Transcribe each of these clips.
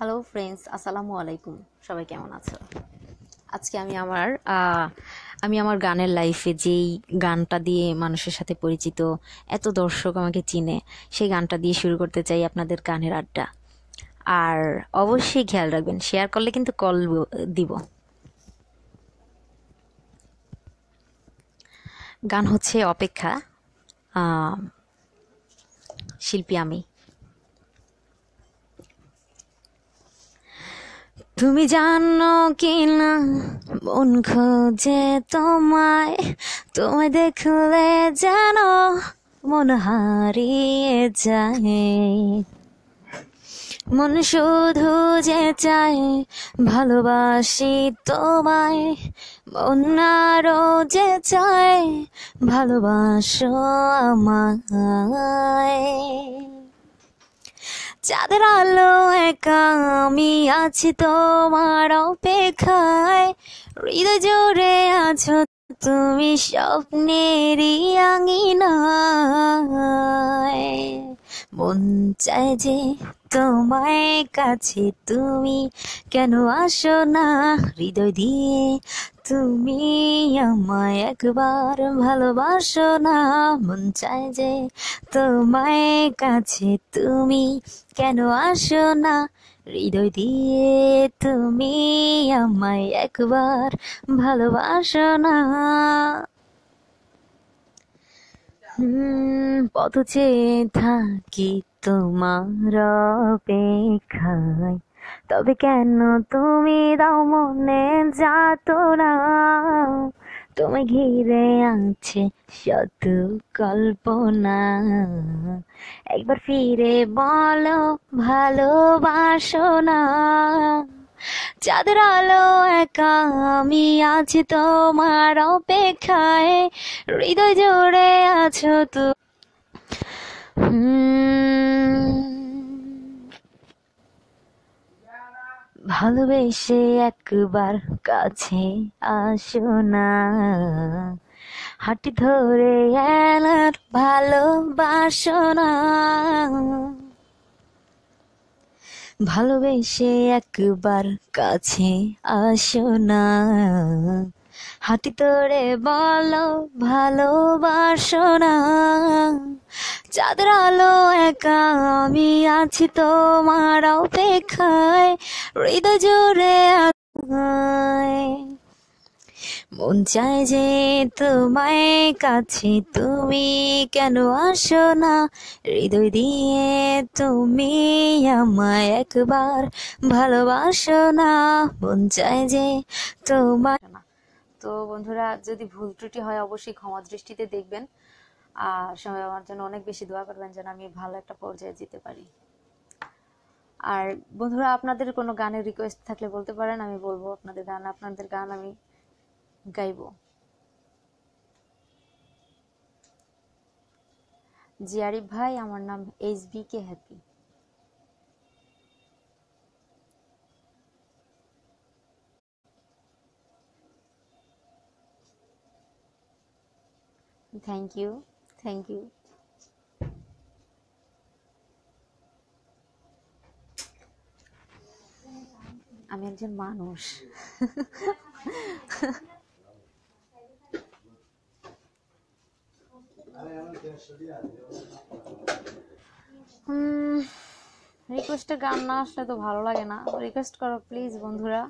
Hello friends আসসালামু আলাইকুম সবাই কেমন আছো আজকে আমি আমার আমি আমার গানের লাইফে যেই গানটা দিয়ে মানুষের সাথে পরিচিত এত দর্শক আমাকে চিনে সেই গানটা দিয়ে শুরু করতে চাই আপনাদের গানের আড্ডা আর অবশ্যই খেয়াল রাখবেন শেয়ার করলে কিন্তু কল দিব গান হচ্ছে অপেক্ষা শিল্পী আমি তুমি জানো কি না মন খোঁজে তোমায় তোমায় দেখলে যেন মন হারিয়ে যায় মন শুধু যে চায় ভালোবাসি তোমায় মন আরো যে চায় ভালোবাসো আমায় চাঁদের আলো একা আমি আছি তোমার অপেক্ষায় হৃদয় জোরে আছো তুমি স্বপ্নেরই আঙিনায় মন চায় যে তোমায় কাছে তুমি কেন আসো না হৃদয় দিয়ে তুমি আমায় একবার ভালোবাসো না মন চাই যে তোমায় কাছে তুমি কেন আসো না হৃদয় দিয়ে তুমি আমায় একবার ভালোবাসো না হম পথ চেয়ে থাকি তোমার অপেক্ষায় তবে কেন তুমি দাও মনে যাত না তুমি ঘিরে আছে শত কল্পনা একবার ফিরে বলো ভালোবাসো না চাঁদের আলো একা আমি আছি তোমার অপেক্ষায় হৃদয় জোরে আছো তো হুম ভালোবেসে একবার কাছে আসো না হাঁটি ধরে এলার ভালোবাসো না ভালোবেসে একবার কাছে আসো না হাতি তোরে বলো ভালোবাসো না চাঁদের আলো একা আমি আছি তোমার অপেক্ষায় হৃদয় জোরে মন চায় যে তোমায় কাছে তুমি কেন আসো না হৃদয় দিয়ে তুমি আমায় একবার ভালোবাসো না মন চায় যে তোমায় তো বন্ধুরা যদি ভুল ত্রুটি হয় অবশ্যই ক্ষমা দৃষ্টিতে দেখবেন আর সবাই আমার জন্য অনেক বেশি দোয়া করবেন যেন আমি ভালো একটা পর্যায়ে যেতে পারি আর বন্ধুরা আপনাদের কোনো গানের রিকোয়েস্ট থাকলে বলতে পারেন আমি বলবো আপনাদের গান আপনাদের গান আমি গাইব জিয়ারিফ ভাই আমার নাম H B K Happy thank you thank you আমি একজন মানুষ রিকোয়েস্টে গান না আসলে তো ভালো লাগে না রিকোয়েস্ট করো প্লিজ বন্ধুরা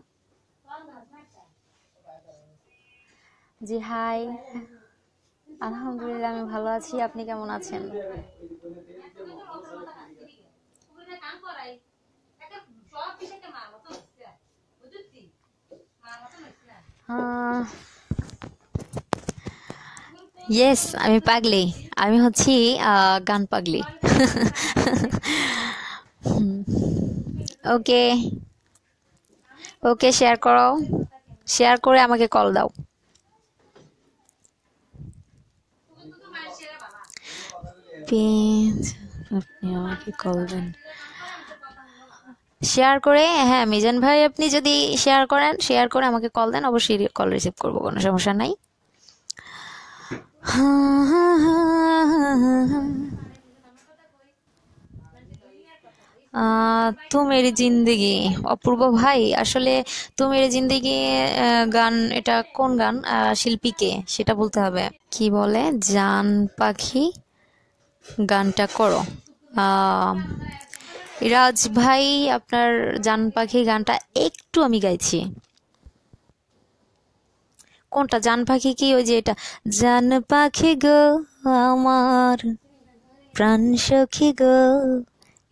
জি হাই আলহামদুলিল্লাহ আমি ভালো আছি আপনি কেমন আছেন ইয়েস আমি পাগলি আমি হচ্ছি গান পাগলি ওকে ওকে শেয়ার করো শেয়ার করে আমাকে কল দাও প্লিজ আপনি আমাকে কল দেন শেয়ার করে হ্যাঁ মিজান ভাই আপনি যদি শেয়ার করেন শেয়ার করে আমাকে কল দেন অবশ্যই কল রিসিভ করবো কোনো সমস্যা নাই তো মেরি জিন্দিগি অপূর্ব ভাই আসলে তো মেরি জিন্দিগি গান এটা কোন গান শিল্পীকে সেটা বলতে হবে কি বলে জান পাখি গানটা করো রাজ ভাই আপনার জান পাখি গানটা একটু আমি গাইছি কোনটা জান পাখি কি ওই যে এটা জান পাখি গো আমার প্রাণ সখী গো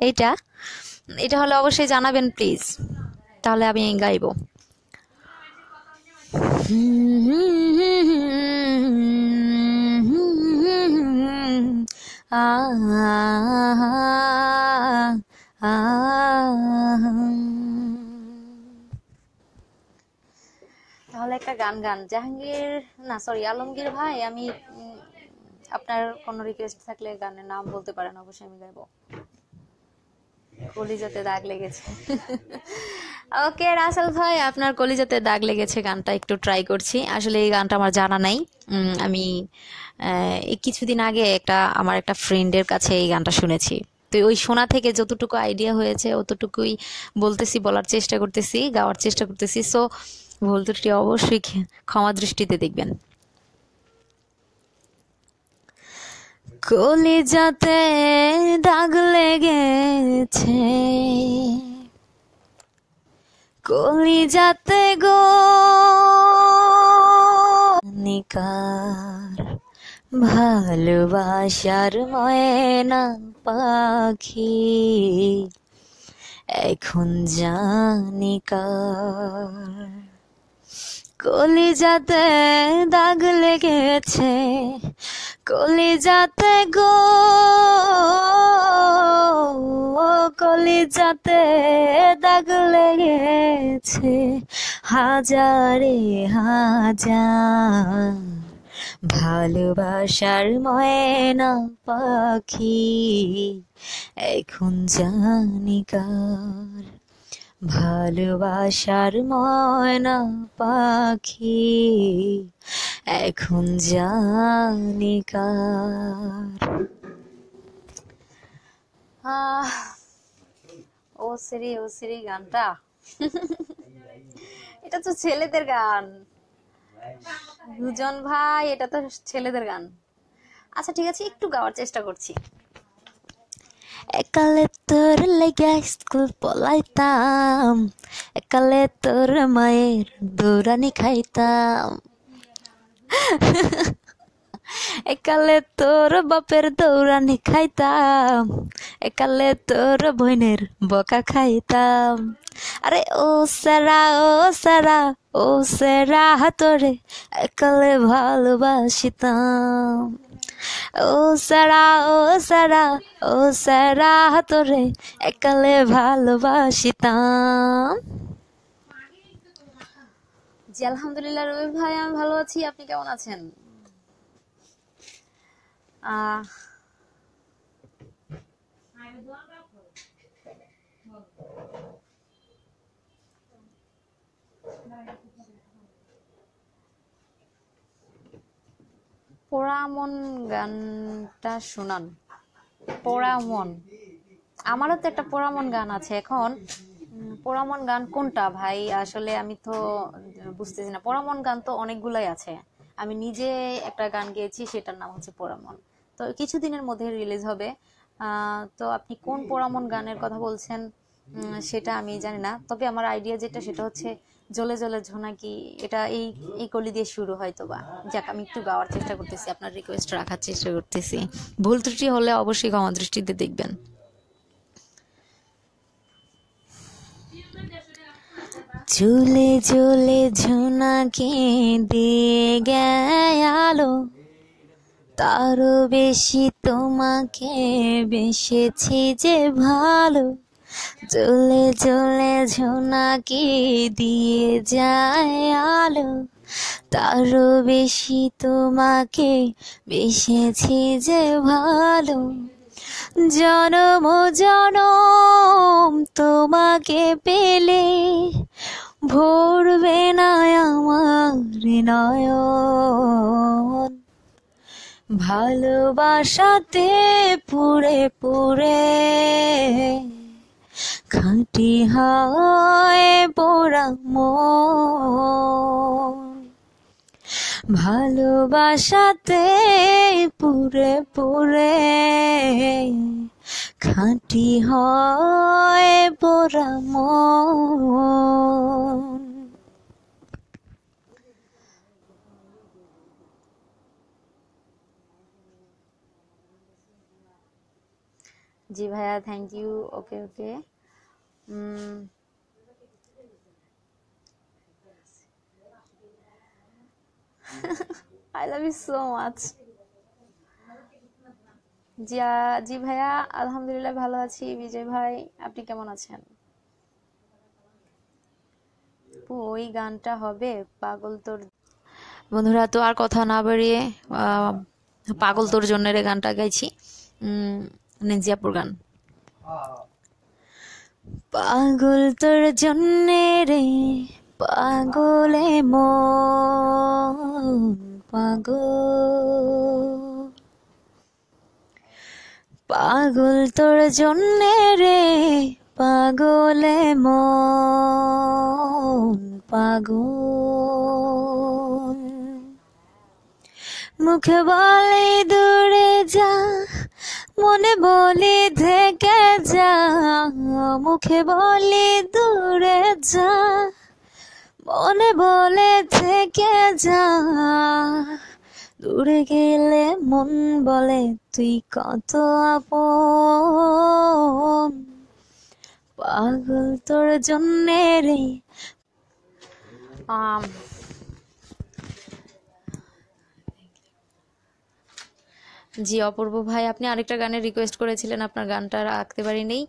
এটা এটা হলে অবশ্যই জানাবেন প্লিজ তাহলে আমি গাইব তাহলে একটা গান গান জাহাঙ্গীর না সরি আলমগীর ভাই আমি আপনার কোনো রিকোয়েস্ট থাকলে গানের নাম বলতে পারেন অবশ্যই আমি গাইবো কলিজাতে দাগ লেগেছে ওকে রাসেল ভাই আপনার কলিজাতে দাগ লেগেছে গানটা একটু ট্রাই করছি আসলে এই গানটা আমার জানা নাই আমি কিছুদিন আগে একটা আমার একটা ফ্রেন্ডের কাছে এই গানটা শুনেছি তো ওই শোনা থেকে যতটুকু আইডিয়া হয়েছে অতটুকুই বলতেছি বলার চেষ্টা করতেছি গাওয়ার চেষ্টা করতেছি সো ভুল ত্রুটি অবশ্যই ক্ষমা দৃষ্টিতে দেখবেন কলিজাতে দাগ লেগেছে কলিজাতে গো নিকার ভালোবাসার ময়না পাখি এখন জানিকার কলিজাতে দাগ লেগেছে কলিজাতে গো কলিজাতে দাগ লেগেছে হাজারে হাজার ভালোবাসার ময়না পাখি এখন জানিকার ভালোবাসার ময়না পাখি এখন জানি কার ও শ্রী ও শ্রী গানটা এটা তো ছেলেদের গান দুজন ভাই এটা তো ছেলেদের গান আচ্ছা ঠিক আছে একটু গাওয়ার চেষ্টা করছি একালে তোর স্কুল পলাইতাম একালে তোর মায়ের দৌড়ানি খাইতাম একালে তোর বাপের দৌড়ানি খাইতাম একালে তোর বইনের বকা খাইতাম আরে ও সারা ও সারা ও সারা তোরে একালে ভালোবাসিতাম ও সারা ও সারা ও সারা তোরে একালে ভালোবাসিতাম জি আলহামদুলিল্লাহ রবি ভাই আমি ভালো আছি আপনি কেমন আছেন আহ পোড়ামন গানটা শোনান পোড়ামন আমারও তো একটা পোড়ামন গান আছে এখন পোড়ামন গান কোনটা ভাই আসলে আমি তো বুঝতেছি না পোড়ামন গান তো অনেকগুলাই আছে আমি নিজে একটা গান গেয়েছি সেটার নাম হচ্ছে পোড়ামন তো কিছুদিনের মধ্যে রিলিজ হবে তো আপনি কোন পোড়ামন গানের কথা বলছেন সেটা আমি জানি না তবে আমার আইডিয়া যেটা সেটা হচ্ছে জলে জলে ঝোনাকি এটা এই এই কলি দিয়ে শুরু হয়তো বা যাক আমি একটু গাওয়ার চেষ্টা করতেছি আপনার রিকোয়েস্ট রাখার চেষ্টা করতেছি ভুল ত্রুটি হলে অবশ্যই ক্ষমা দৃষ্টিতে দেখবেন ঝুলে ঝুলে ঝুনাকে দিয়ে গেলো তারও বেশি তোমাকে বেসেছি যে ভালো চলে চলে ঝোনাকে দিয়ে যায় আলো তারও বেশি তোমাকে বেসেছি যে ভালো জনম জনম তোমাকে পেলে ভরবে না আমার নয় ভালোবাসাতে পুরে পুরে খাঁটি হায় পোড়া ভালোবাসাতে পুরে পুরে খাঁটি হয় পোড়া জি ভাইয়া thank you okay okay I love you so much Zia ji ভাইয়া আলহামদুলিল্লাহ ভালো আছি বিজয় ভাই আপনি কেমন আছেন ওই গানটা হবে পাগল তোর বন্ধুরা তো আর কথা না বেরিয়ে পাগল তোর জন্য গানটা গাইছি উম নেজিয়াপুর গান পাগল তোর জন্য রে পাগলে মো পাগল পাগল তোর জন্য রে পাগলে মন পাগল মুখ বলে দূরে যা মনে বলি থেকে যা মুখে বলি দূরে যা মনে বলে থেকে যা দূরে গেলে মন বলে তুই কত আপন পাগল তোর জন্যে রে জি অপূর্ব ভাই আপনি আরেকটা গানের রিকোয়েস্ট করেছিলেন আপনার গানটা আর আঁকতে পারি নেই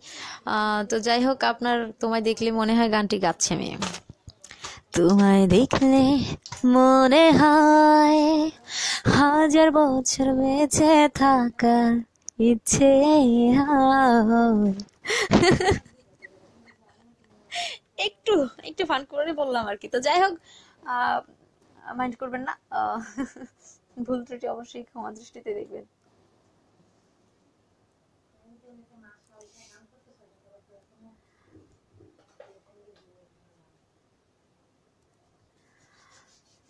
তো যাই হোক আপনার তোমায় দেখলে মনে হয় গানটি গাচ্ছে মেয়ে তোমায় দেখলে মনে হয় হাজার বছর বেঁচে থাকা ইচ্ছে একটু একটু ফান করে বললাম আর কি তো যাই হোক মাইন্ড করবেন না ভুল ত্রুটি অবশ্যই ক্ষমা দৃষ্টিতে দেখবেন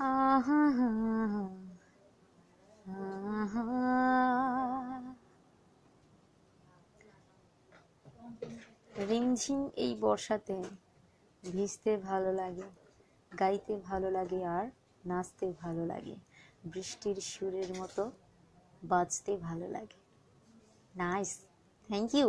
আহা রিমঝিম এই বর্ষাতে ভিজতে ভালো লাগে গাইতে ভালো লাগে আর নাচতে ভালো লাগে বৃষ্টির সুরের মতো বাজতে ভালো লাগে নাইস থ্যাংক ইউ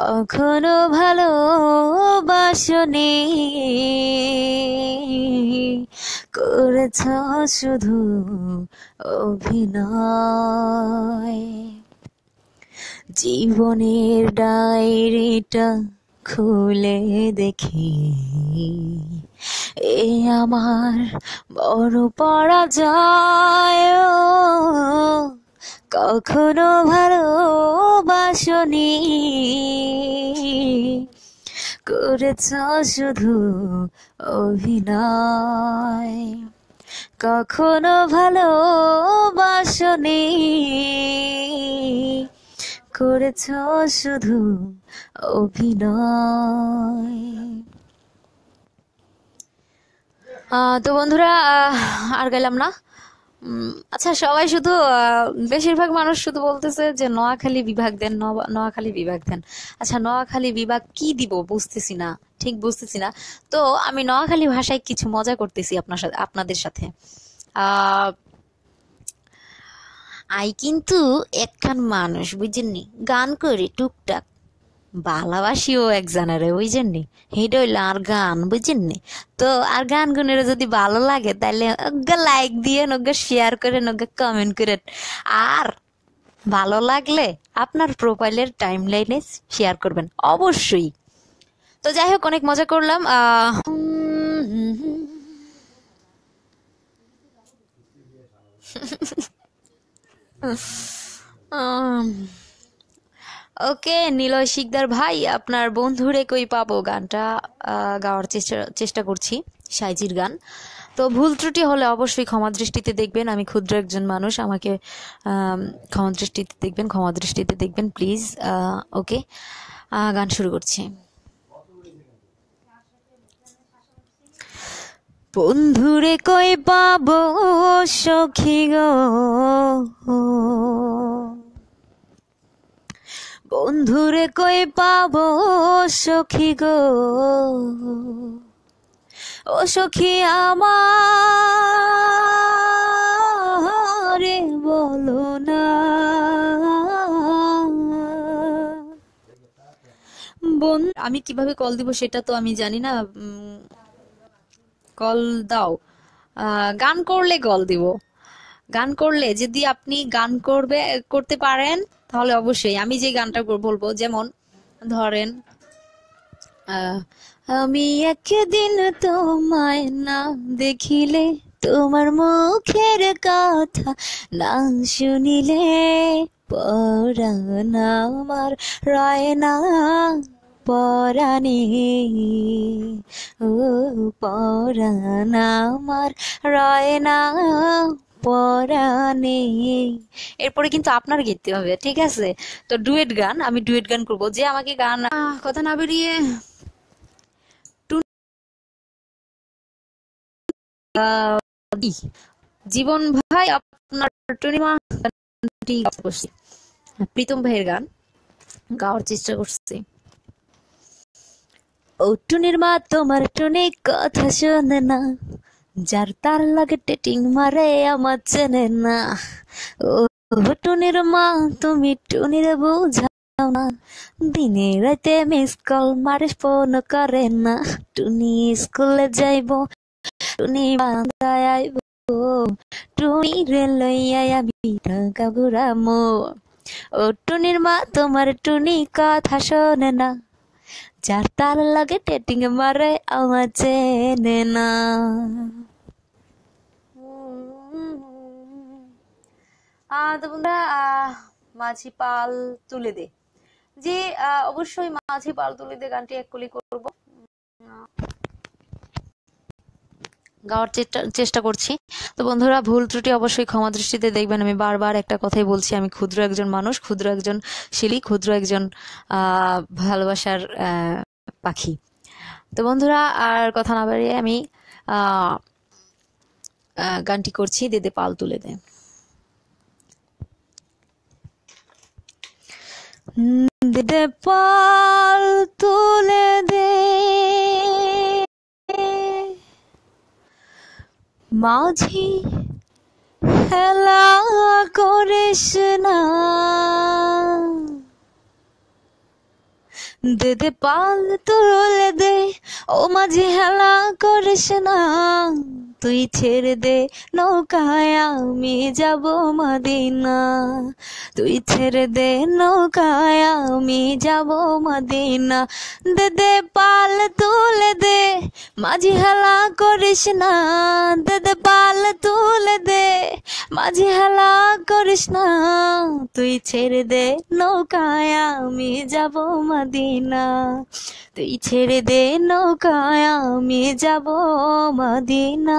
কখনো ভালোবাসনি করেছ শুধু অভিনয় জীবনের ডায়েরিটা খুলে দেখি এ আমার বড় পরাজয় কখনো ভালোবাসনি করেছ শুধু অভিনয় কখনো ভালোবাসনি করেছ শুধু অভিনয় তো বন্ধুরা আর গেলাম না আচ্ছা সবাই শুধু বেশিরভাগ মানুষ শুধু বলতেছে যে নোয়াখালী বিভাগ দেন নোয়াখালী বিভাগ দেন আচ্ছা নোয়াখালী বিভাগ কি দিব বুঝতেছি না ঠিক বুঝতেছি না তো আমি নোয়াখালী ভাষায় কিছু মজা করতেছি আপনার সাথে আপনাদের সাথে আই কিন্তু একখান মানুষ বুঝেননি গান করে টুকটাক ভালোবাসিও একজনের ওই জন্যে হেঁটে হইলো আর গান বুঝেননি তো আর গান গুনের যদি ভালো লাগে তাহলে ওকে লাইক দিয়ে ওকে শেয়ার করেন ওকে কমেন্ট করেন আর ভালো লাগলে আপনার প্রোফাইলের টাইম লাইনে শেয়ার করবেন অবশ্যই তো যাই হোক অনেক মজা করলাম আহ ওকে নিলয় শিকদার ভাই আপনার বন্ধুরে কই পাবো গানটা গাওয়ার চেষ্টা চেষ্টা করছি সাইজির গান তো ভুল ত্রুটি হলে অবশ্যই ক্ষমা দৃষ্টিতে দেখবেন আমি ক্ষুদ্র একজন মানুষ আমাকে ক্ষমা দৃষ্টিতে দেখবেন ক্ষমা দৃষ্টিতে দেখবেন প্লিজ ওকে গান শুরু করছি বন্ধুরে কই পাবো সখী গো বন্ধুরে কই পাব সখী গো ও সখী আমার বলো না বোন আমি কিভাবে কল দিব সেটা তো আমি জানি না কল দাও গান করলে কল দিব গান করলে যদি আপনি গান করবে করতে পারেন তাহলে অবশ্যই আমি যে গানটা বলবো যেমন ধরেন আমি একদিন তোমায় না দেখিলে তোমার মুখের কথা না শুনিলে আমার রায় না পরাণী ও পরাণ আমার রায় না পরানে এরপরে কিন্তু আপনার গীততে হবে ঠিক আছে তো ডুয়েট গান আমি ডুয়েট গান করব যে আমাকে গান কথা না বেরিয়ে জীবন ভাই আপনার টুনিমা করছি প্রীতম ভাইয়ের গান গাওয়ার চেষ্টা করছি ও টুনির মা তোমার টুনে কথা শোনে না যার তার লাগে টেটিং মারে আমার চেনে না ও টুনির মা তুমি টুনির বুঝাও না দিনে রাতে মিস কল মারে ফোন করে না টুনি স্কুলে যাইব টুনি বান্দায় আইব টুনি রে আমি টাকা ঘুরাম ও টুনির মা তোমার টুনি কথা শোনে না যার তার লাগে টেটিং মারে আমার চেনে না তো বন্ধুরা মাঝি পাল তুলে দে যে অবশ্যই মাঝি পাল তুলে দে গানটি এক কলি করব গাওয়ার চেষ্টা করছি তো বন্ধুরা ভুল ত্রুটি অবশ্যই ক্ষমা দৃষ্টিতে দেখবেন আমি বারবার একটা কথাই বলছি আমি ক্ষুদ্র একজন মানুষ ক্ষুদ্র একজন শিলি ক্ষুদ্র একজন ভালোবাসার পাখি তো বন্ধুরা আর কথা না বাড়িয়ে আমি গানটি করছি দেদে পাল তুলে দেয় দে পাল তুলে দে মাঝি হেলা করিস না দে দে পাল তুলে দে ও মাঝি হেলা করিস না তুই ছেড়ে দে নৌকায় আমি যাব মদিনা তুই ছেড়ে দে নৌকায় আমি যাব মদিনা দে দে পাল তুলে দে মাঝি হালা করিস না দে দে পাল তুলে দে মাঝি হালা করিস না তুই ছেড়ে দে নৌকায় আমি যাব মদিনা তুই ছেড়ে দে নৌকায় আমি যাব মদিনা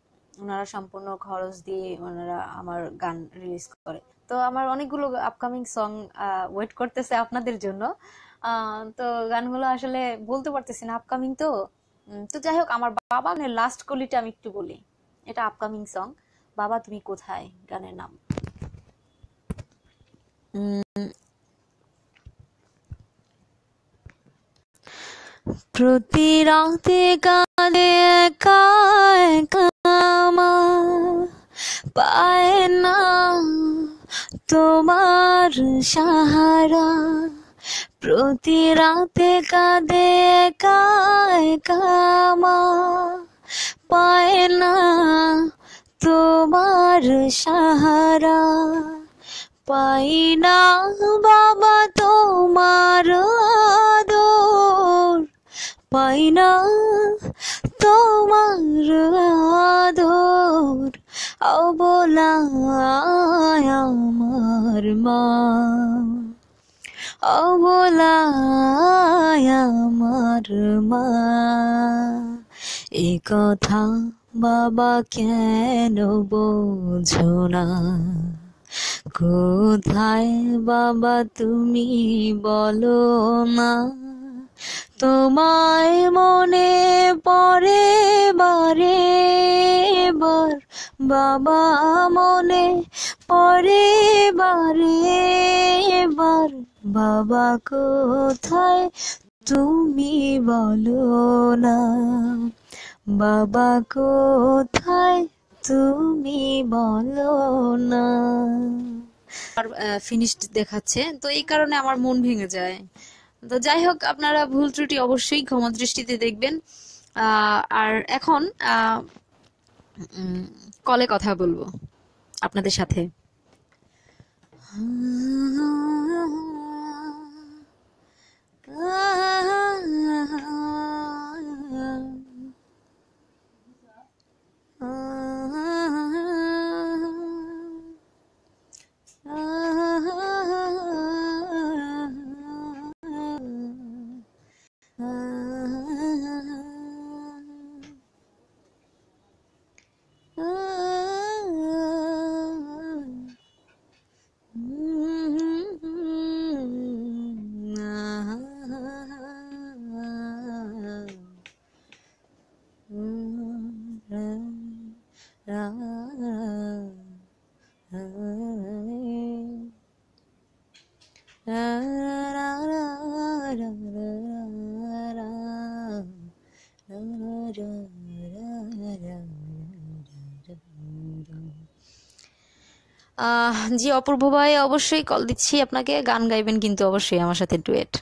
ওনারা সম্পূর্ণ খরচ দিয়ে ওনারা আমার গান রিলিজ করে তো আমার অনেকগুলো আপকামিং সং ওয়েট করতেছে আপনাদের জন্য তো গানগুলো আসলে বলতে পারতেছি না আপকামিং তো তো যাই হোক আমার বাবা মানে লাস্ট কলিটা আমি একটু বলি এটা আপকামিং সং বাবা তুমি কোথায় গানের নাম প্রতি রাতে কাঁদে একা একা পায় না তোমার সাহারা প্রতি রাতে কাঁদে কায় কামা পায় না তোমার সাহারা পাই না বাবা তোমার আদর পাই না তোমার আদর অবলা আমার মা অবলা আমার মা এ কথা বাবা কেন বোঝো না কোথায় বাবা তুমি বলো না তোমায় মনে পরে বারে বার বাবা মনে পরে বারে বার বাবা কোথায় তুমি বলো না বাবা কোথায় তুমি বলো না ফিনিশড দেখাচ্ছে তো এই কারণে আমার মন ভেঙে যায় তো যাই হোক আপনারা ভুল ত্রুটি অবশ্যই ক্ষমা দৃষ্টিতে দেখবেন আর এখন আহ কলে কথা বলবো আপনাদের সাথে জি অপূর্ব ভাই অবশ্যই কল দিচ্ছি আপনাকে গান গাইবেন কিন্তু অবশ্যই আমার সাথে টুয়েট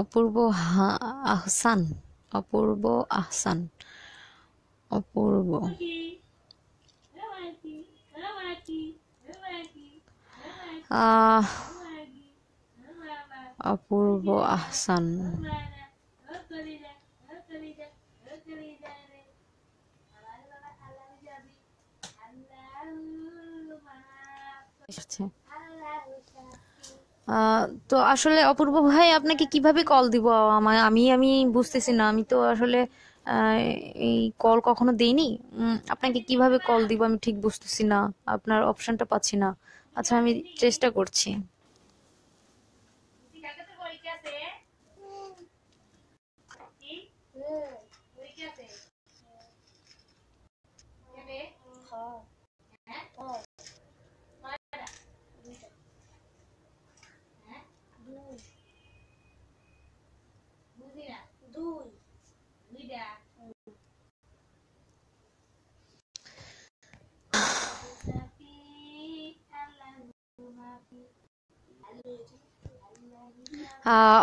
অপূর্ব আহসান অপূর্ব আহসান অপূর্ব অপূর্ব আহসান তো আসলে অপূর্ব ভাই আপনাকে কিভাবে কল দিব আমি আমি বুঝতেছি না আমি তো আসলে এই কল কখনো দেইনি আপনাকে কিভাবে কল দিব আমি ঠিক বুঝতেছি না আপনার অপশনটা পাচ্ছি না আচ্ছা, আমি চেষ্টা করছি।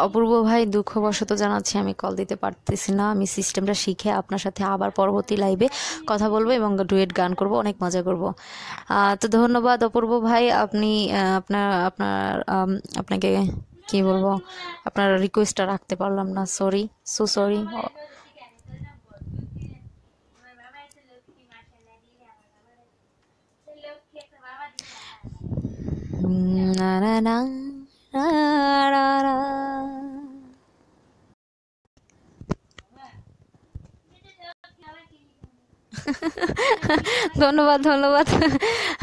অপূর্ব ভাই দুঃখবশত জানাচ্ছি আমি কল দিতে পারতেছি না আমি সিস্টেমটা শিখে আপনার সাথে আবার পরবর্তী লাইভে কথা বলবো এবং ডুয়েট গান করব অনেক মজা করব তো ধন্যবাদ অপূর্ব ভাই আপনি আপনার আপনার আপনাকে কি বলবো আপনার রিকোয়েস্টটা রাখতে পারলাম না সরি সো সরি না না না ধন্যবাদ ধন্যবাদ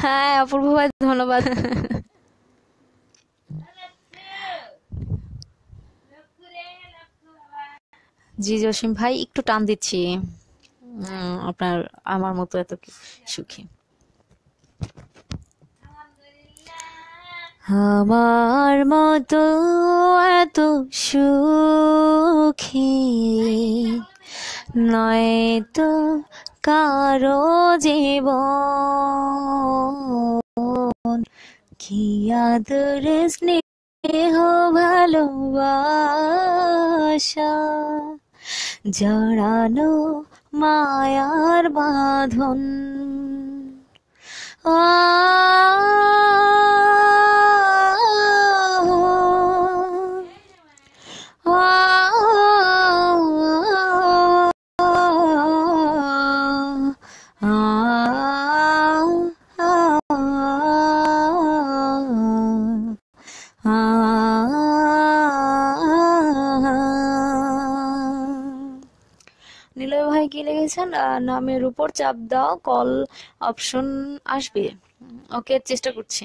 হ্যাঁ অপূর্ব ভাই ধন্যবাদ জি জসিম ভাই একটু টান দিচ্ছি আপনার আমার মতো এত সুখী আমার মতো এত সুখী তো কারো জীবন কি আদরে স্নেহ ভালোবাসা জড়ানো মায়ার বাঁধন আ দিয়েছেন নামের উপর চাপ দাও কল অপশন আসবে ওকে চেষ্টা করছি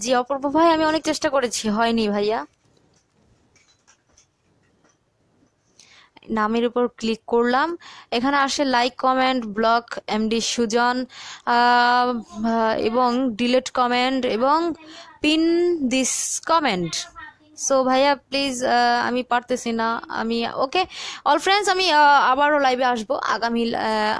জি অপূর্ব ভাই আমি অনেক চেষ্টা করেছি হয়নি ভাইয়া নামের উপর ক্লিক করলাম এখানে আসে like comment block MD Sujan এবং ডিলেট কমেন্ট এবং পিন দিস কমেন্ট সো ভাইয়া প্লিজ আমি পারতেছি না আমি ওকে অল ফ্রেন্ডস আমি আবারও লাইভে আসবো আগামী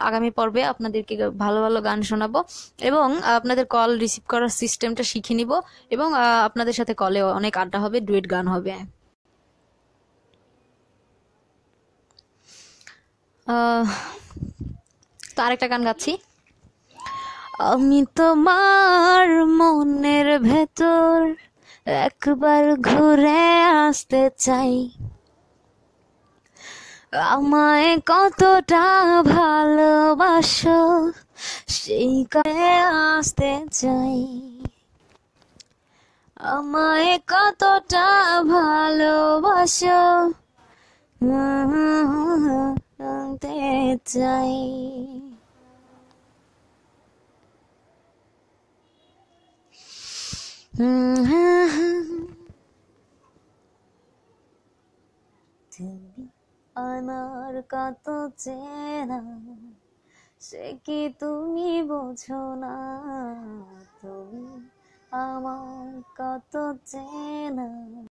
আগামী পর্বে আপনাদেরকে ভালো ভালো গান শোনাবো এবং আপনাদের কল রিসিভ করার সিস্টেমটা শিখে নিব এবং আপনাদের সাথে কলে অনেক আড্ডা হবে ডুয়েট গান হবে তো আরেকটা গান গাচ্ছি আমি তোমার মনের ভেতর একবার ঘুরে আসতে চাই আমায় কতটা ভালোবাসো সেই কাছে আসতে চাই আমায় কতটা ভালোবাসো চাই তুমি আমার কত চেনা সে কি তুমি বোঝো না তুমি আমার কত চেনা